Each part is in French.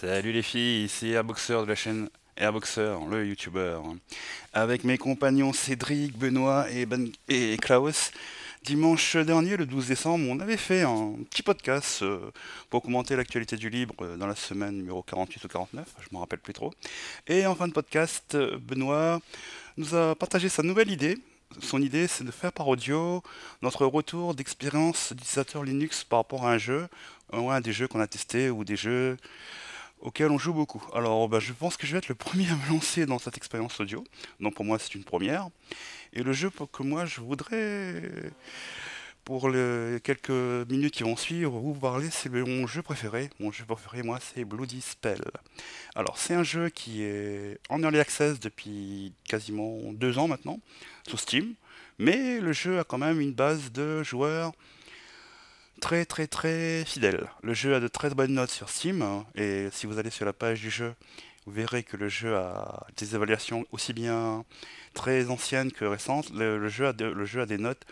Salut les filles, ici Airboxer de la chaîne Airboxer, le Youtuber. Avec mes compagnons Cédric, Benoît et, ben- Klaus, dimanche dernier, le 12 décembre, on avait fait un petit podcast euh, pour commenter l'actualité du libre euh, dans la semaine numéro 48 ou 49, je me rappelle plus trop. Et en fin de podcast, euh, Benoît nous a partagé sa nouvelle idée. Son idée, c'est de faire par audio notre retour d'expérience d'utilisateur Linux par rapport à un jeu, ou à des jeux qu'on a testés, ou des jeux auquel on joue beaucoup. Alors bah, je pense que je vais être le premier à me lancer dans cette expérience audio, donc pour moi c'est une première. Et le jeu que moi je voudrais, pour les quelques minutes qui vont suivre, vous parler, c'est mon jeu préféré. Mon jeu préféré moi c'est Bloody Spell. Alors c'est un jeu qui est en early access depuis quasiment deux ans maintenant, sur Steam, mais le jeu a quand même une base de joueurs très très très fidèle. Le jeu a de très bonnes notes sur Steam, hein, et si vous allez sur la page du jeu, vous verrez que le jeu a des évaluations aussi bien très anciennes que récentes. Le, jeu, a le jeu a des notes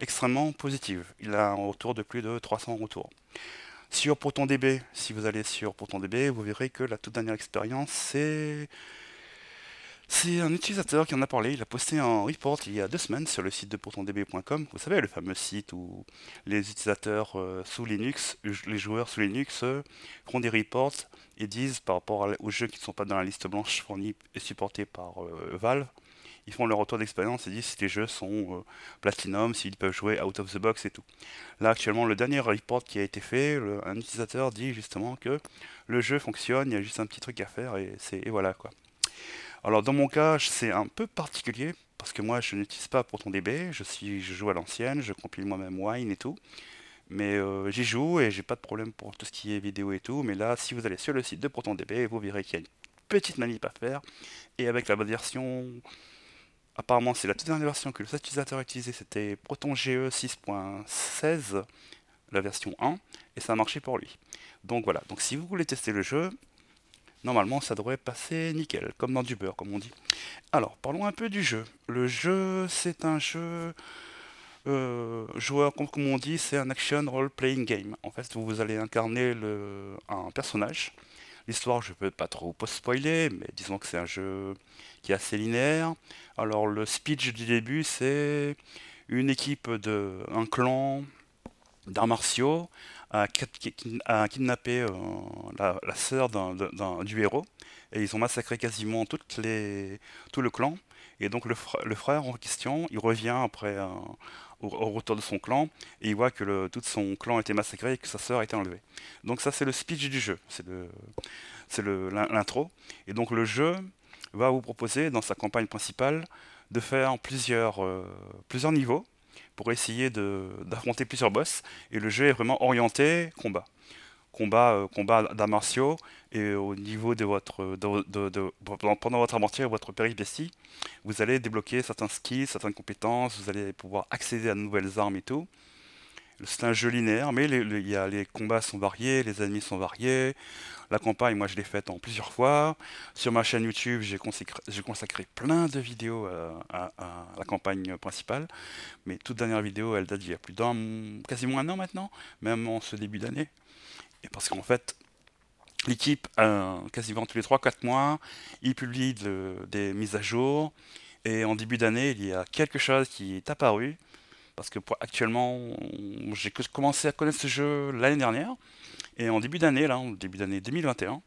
extrêmement positives. Il a un retour de plus de 300 retours. Sur ProtonDB, si vous allez sur ProtonDB, vous verrez que la toute dernière expérience, c'est c'est un utilisateur qui en a parlé, il a posté un report il y a deux semaines sur le site de pourtondb.com, vous savez, le fameux site où les utilisateurs euh, sous Linux, les joueurs sous Linux euh, font des reports et disent par rapport aux jeux qui ne sont pas dans la liste blanche fournie et supportée par euh, Valve, ils font leur retour d'expérience et disent si les jeux sont platinum, s'ils peuvent jouer out of the box et tout. Là actuellement le dernier report qui a été fait, un utilisateur dit justement que le jeu fonctionne, il y a juste un petit truc à faire et, et voilà quoi. Alors dans mon cas, c'est un peu particulier parce que moi, je n'utilise pas ProtonDB, je, suis, je joue à l'ancienne, je compile moi-même Wine et tout. Mais euh, j'y joue et j'ai pas de problème pour tout ce qui est vidéo et tout. Mais là, si vous allez sur le site de ProtonDB, vous verrez qu'il y a une petite manip à faire. Et avec la bonne version, apparemment c'est la toute dernière version que le utilisateur a utilisé c'était ProtonGE 6.16, la version 1, et ça a marché pour lui. Donc voilà, donc si vous voulez tester le jeu, Normalement, ça devrait passer nickel, comme dans du beurre, comme on dit. Alors, parlons un peu du jeu. Le jeu, c'est un jeu... Euh, joueur, comme on dit, c'est un action role-playing game. En fait, vous allez incarner le, un personnage. L'histoire, je peux pas trop spoiler, mais disons que c'est un jeu qui est assez linéaire. Alors, le speech du début, c'est une équipe de un clan d'arts martiaux a, kidnappé euh, la, sœur du héros, et ils ont massacré quasiment toutes les, tout le clan. Et donc le, frère en question, il revient après euh, au, retour de son clan, et il voit que le, tout son clan a été massacré et que sa sœur a été enlevée. Donc ça c'est le speech du jeu, c'est l'intro. Et donc le jeu va vous proposer dans sa campagne principale de faire plusieurs, euh, plusieurs niveaux pour essayer d'affronter plusieurs boss. Et le jeu est vraiment orienté combat. Combat, euh, combat d'arts martiaux, et au niveau de votre. pendant votre aventure, votre péripétie, vous allez débloquer certains skills, certaines compétences, vous allez pouvoir accéder à de nouvelles armes et tout. C'est un jeu linéaire, mais les, les, combats sont variés, les ennemis sont variés. La campagne, moi, je l'ai faite en plusieurs fois. Sur ma chaîne YouTube, j'ai consacré, plein de vidéos euh, à, la campagne principale. Mais toute dernière vidéo, elle date d'il y a plus d'un, quasiment un an maintenant, même en ce début d'année. Et parce qu'en fait, l'équipe, euh, quasiment tous les 3-4 mois, il publie des mises à jour. Et en début d'année, il y a quelque chose qui est apparu parce que pour, actuellement, j'ai commencé à connaître ce jeu l'année dernière, et en début d'année, là, début d'année 2021,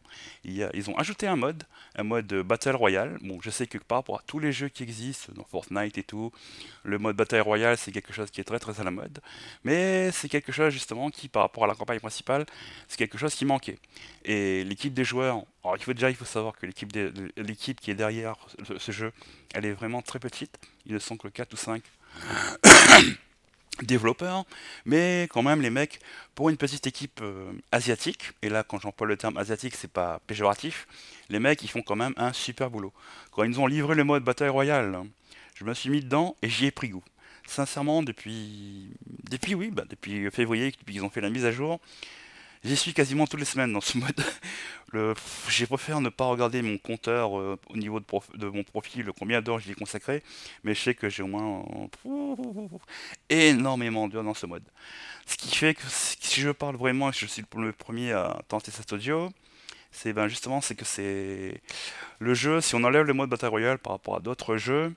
ils ont ajouté un mode, un mode Battle Royale. Bon, je sais que par rapport à tous les jeux qui existent, dans Fortnite et tout, le mode Battle Royale, c'est quelque chose qui est très très à la mode. Mais c'est quelque chose justement qui, par rapport à la campagne principale, c'est quelque chose qui manquait. Et l'équipe des joueurs, alors il faut déjà, il faut savoir que l'équipe, l'équipe qui est derrière ce jeu, elle est vraiment très petite. Ils ne sont que 4 ou 5 développeurs, mais quand même les mecs, pour une petite équipe euh, asiatique, et là quand j'emploie le terme asiatique c'est pas péjoratif, les mecs ils font quand même un super boulot. Quand ils nous ont livré le mode bataille royale, je me suis mis dedans et j'y ai pris goût. Sincèrement depuis, depuis oui, bah, depuis février, depuis qu'ils ont fait la mise à jour, J'y suis quasiment toutes les semaines dans ce mode. j'ai préféré ne pas regarder mon compteur euh, au niveau de, mon profil, combien d'heures j'y ai consacré, mais je sais que j'ai au moins euh, énormément d'heures dans ce mode. Ce qui fait que si je parle vraiment, et que je suis le premier à tenter cet audio, c'est ben justement c'est que c'est le jeu, si on enlève le mode Battle Royale par rapport à d'autres jeux,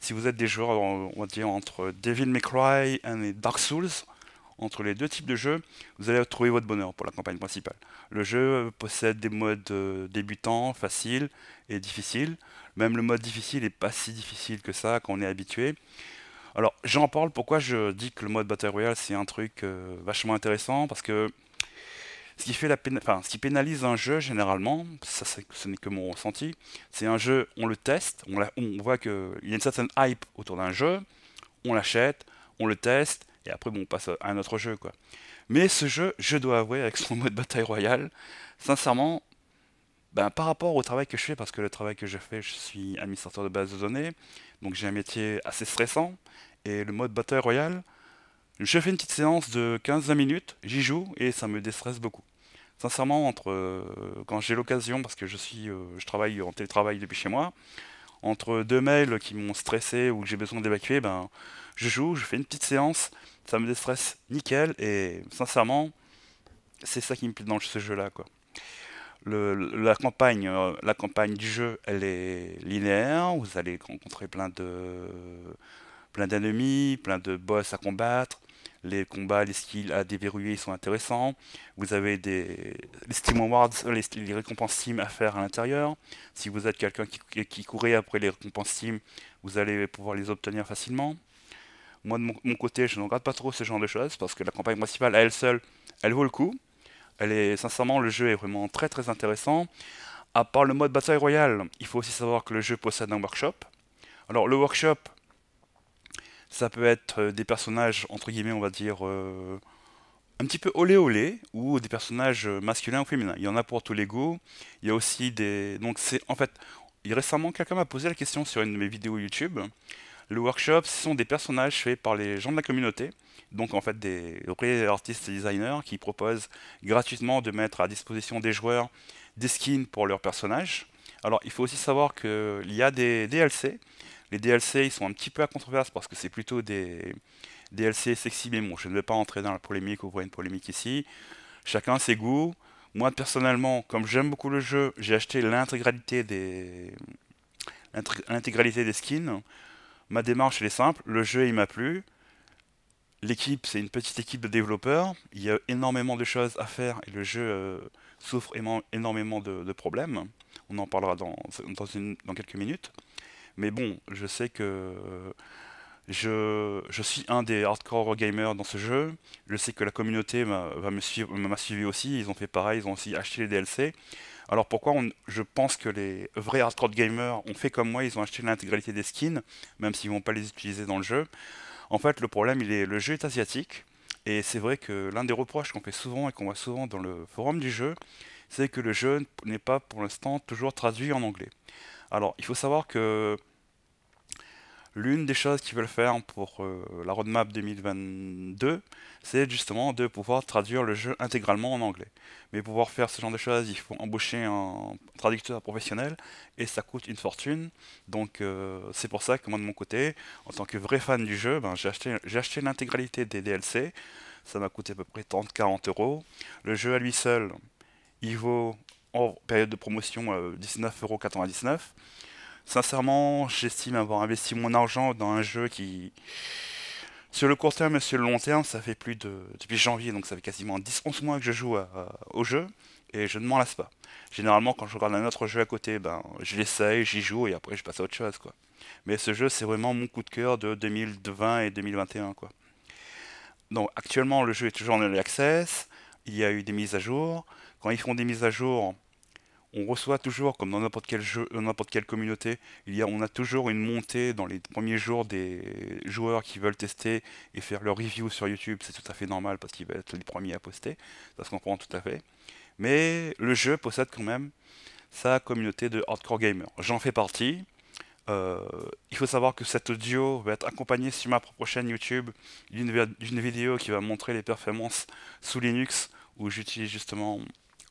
si vous êtes des joueurs, entre Devil May Cry et Dark Souls, entre les deux types de jeux, vous allez trouver votre bonheur pour la campagne principale. Le jeu possède des modes euh, débutants, faciles et difficiles. Même le mode difficile n'est pas si difficile que ça quand on est habitué. Alors j'en parle pourquoi je dis que le mode Battle Royale c'est un truc euh, vachement intéressant parce que ce qui, pénalise un jeu généralement, ça ce n'est que mon ressenti, c'est un jeu, on le teste, on, on voit qu'il y a une certaine hype autour d'un jeu, on l'achète, on le teste, et après bon, on passe à un autre jeu quoi. Mais ce jeu, je dois avouer, avec son mode bataille royale, sincèrement, ben, par rapport au travail que je fais, parce que le travail que je fais, je suis administrateur de base de données, donc j'ai un métier assez stressant, et le mode bataille royale, je fais une petite séance de 15-20 minutes, j'y joue, et ça me déstresse beaucoup. Sincèrement, entre euh, quand j'ai l'occasion, parce que je suis, euh, je travaille en télétravail depuis chez moi, entre deux mails qui m'ont stressé ou que j'ai besoin d'évacuer, ben, je joue, je fais une petite séance, ça me déstresse nickel, et sincèrement, c'est ça qui me plaît dans ce jeu-là, quoi. la, campagne, euh, la campagne du jeu, elle est linéaire, vous allez rencontrer plein de plein d'ennemis, plein de boss à combattre, les combats, les skills à déverrouiller sont intéressants. Vous avez des les Steam Awards, les, récompenses Steam à faire à l'intérieur. Si vous êtes quelqu'un qui, qui courait après les récompenses Steam, vous allez pouvoir les obtenir facilement. Moi, de mon, côté, je ne regarde pas trop ce genre de choses parce que la campagne principale à elle seule, elle vaut le coup. Elle est, sincèrement, le jeu est vraiment très très intéressant. À part le mode bataille royale, il faut aussi savoir que le jeu possède un workshop. Alors, le workshop, ça peut être euh, des personnages, entre guillemets, on va dire, euh, un petit peu olé olé, ou des personnages euh, masculins ou féminins. Il y en a pour tous les goûts. Il y a aussi des. Donc, c'est. En fait, récemment, quelqu'un m'a posé la question sur une de mes vidéos YouTube. Le workshop, ce sont des personnages faits par les gens de la communauté, donc en fait des artistes et designers qui proposent gratuitement de mettre à disposition des joueurs des skins pour leurs personnages. Alors il faut aussi savoir qu'il y a des DLC. Les DLC ils sont un petit peu à controverse parce que c'est plutôt des DLC sexy, mais bon, je ne vais pas entrer dans la polémique, ouvrir une polémique ici. Chacun ses goûts. Moi personnellement, comme j'aime beaucoup le jeu, j'ai acheté l'intégralité des l'intégralité des skins ma démarche elle est simple, le jeu il m'a plu, l'équipe c'est une petite équipe de développeurs, il y a énormément de choses à faire et le jeu euh, souffre énormément de, problèmes, on en parlera dans quelques minutes, mais bon, je sais que je, suis un des hardcore gamers dans ce jeu. Je sais que la communauté m'a suivi aussi. Ils ont fait pareil, ils ont aussi acheté les DLC. Alors pourquoi je pense que les vrais hardcore gamers ont fait comme moi, ils ont acheté l'intégralité des skins, même s'ils ne vont pas les utiliser dans le jeu. En fait, le problème, il est le jeu est asiatique. Et c'est vrai que l'un des reproches qu'on fait souvent et qu'on voit souvent dans le forum du jeu, c'est que le jeu n'est pas pour l'instant toujours traduit en anglais. Alors, il faut savoir que l'une des choses qu'ils veulent faire pour euh, la roadmap 2022, c'est justement de pouvoir traduire le jeu intégralement en anglais. Mais pour pouvoir faire ce genre de choses, il faut embaucher un traducteur professionnel et ça coûte une fortune. Donc euh, c'est pour ça que moi de mon côté, en tant que vrai fan du jeu, ben, j'ai acheté, l'intégralité des DLC. Ça m'a coûté à peu près 30-40 euros. Le jeu à lui seul, il vaut en période de promotion 19,99 euh, euros. Sincèrement, j'estime avoir investi mon argent dans un jeu qui, sur le court terme et sur le long terme, ça fait plus de. Depuis janvier, donc ça fait quasiment 10-11 mois que je joue au jeu, et je ne m'en lasse pas. Généralement, quand je regarde un autre jeu à côté, ben, je l'essaye, j'y joue, et après je passe à autre chose, quoi. Mais ce jeu, c'est vraiment mon coup de cœur de 2020 et 2021, quoi. Donc actuellement, le jeu est toujours en early access, il y a eu des mises à jour. Quand ils font des mises à jour, on reçoit toujours, comme dans n'importe quelle communauté, il y on a toujours une montée dans les premiers jours des joueurs qui veulent tester et faire leur review sur YouTube. C'est tout à fait normal parce qu'ils vont être les premiers à poster. Ça se comprend tout à fait. Mais le jeu possède quand même sa communauté de hardcore gamers. J'en fais partie. Euh, il faut savoir que cet audio va être accompagné sur ma propre chaîne YouTube d'une vidéo qui va montrer les performances sous Linux où j'utilise justement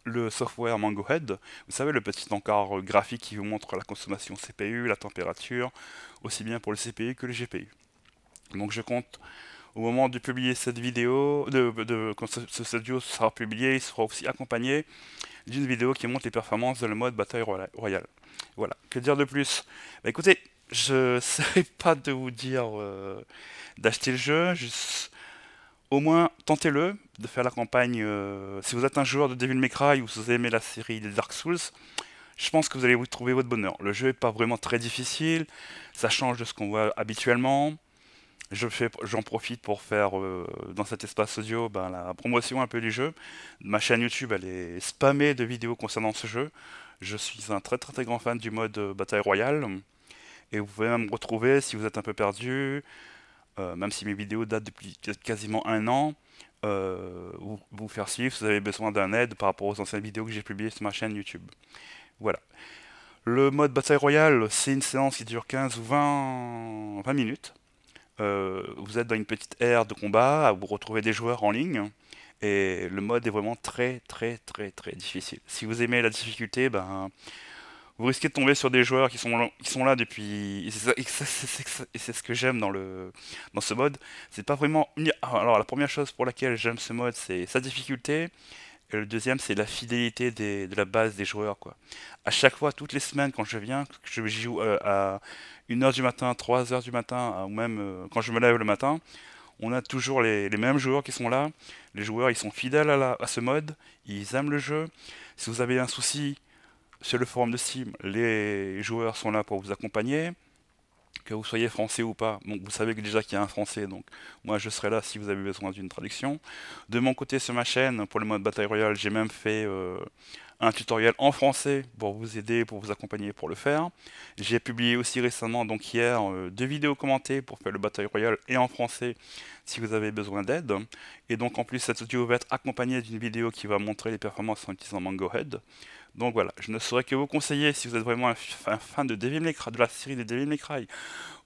le software Head, vous savez le petit encart graphique qui vous montre la consommation CPU, la température, aussi bien pour le CPU que le GPU. Donc je compte au moment de publier cette vidéo, de, quand ce, studio sera publié, il sera aussi accompagné d'une vidéo qui montre les performances de le mode bataille royale. Voilà, que dire de plus bah, Écoutez, je ne saurais pas de vous dire euh, d'acheter le jeu, juste au moins tentez-le de faire la campagne. Euh, si vous êtes un joueur de Devil May Cry ou si vous aimez la série des Dark Souls, je pense que vous allez vous trouver votre bonheur. Le jeu n'est pas vraiment très difficile, ça change de ce qu'on voit habituellement. J'en profite pour faire euh, dans cet espace audio ben, la promotion un peu du jeu. Ma chaîne YouTube elle est spammée de vidéos concernant ce jeu. Je suis un très très très grand fan du mode euh, bataille royale. Et vous pouvez même me retrouver si vous êtes un peu perdu, euh, même si mes vidéos datent depuis quasiment un an, euh, vous, faire suivre si vous avez besoin d'un aide par rapport aux anciennes vidéos que j'ai publiées sur ma chaîne YouTube. Voilà. Le mode bataille royale, c'est une séance qui dure 15 ou 20, 20 minutes. Euh, vous êtes dans une petite ère de combat, vous retrouvez des joueurs en ligne, et le mode est vraiment très très très très difficile. Si vous aimez la difficulté, ben vous risquez de tomber sur des joueurs qui sont, qui sont là depuis. Et c'est ce que j'aime dans, le, dans ce mode. C'est pas vraiment. Ah, alors, la première chose pour laquelle j'aime ce mode, c'est sa difficulté. Et le deuxième, c'est la fidélité de la base des joueurs. Quoi. À chaque fois, toutes les semaines, quand je viens, que je joue euh, à 1h du matin, 3h du matin, euh, ou même euh, quand je me lève le matin, on a toujours les, mêmes joueurs qui sont là. Les joueurs, ils sont fidèles à, à ce mode, ils aiment le jeu. Si vous avez un souci, sur le forum de Steam, les joueurs sont là pour vous accompagner. Que vous soyez français ou pas, vous savez déjà qu'il y a un français, donc moi je serai là si vous avez besoin d'une traduction. De mon côté sur ma chaîne, pour le mode bataille royale, j'ai même fait euh, un tutoriel en français pour vous aider, pour vous accompagner pour le faire. J'ai publié aussi récemment, donc hier, euh, deux vidéos commentées pour faire le bataille royale et en français si vous avez besoin d'aide. Et donc en plus cette vidéo va être accompagnée d'une vidéo qui va montrer les performances en utilisant Head donc voilà, je ne saurais que vous conseiller, si vous êtes vraiment un, fan de, Devil May Cry, de la série des Devil May Cry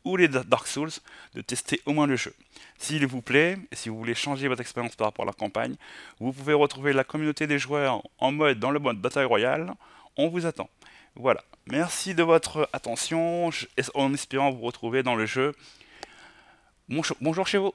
ou les Dark Souls, de tester au moins le jeu. S'il vous plaît, et si vous voulez changer votre expérience par rapport à la campagne, vous pouvez retrouver la communauté des joueurs en mode dans le mode Bataille Royale. On vous attend. Voilà, merci de votre attention, en espérant vous retrouver dans le jeu. Bonjour chez vous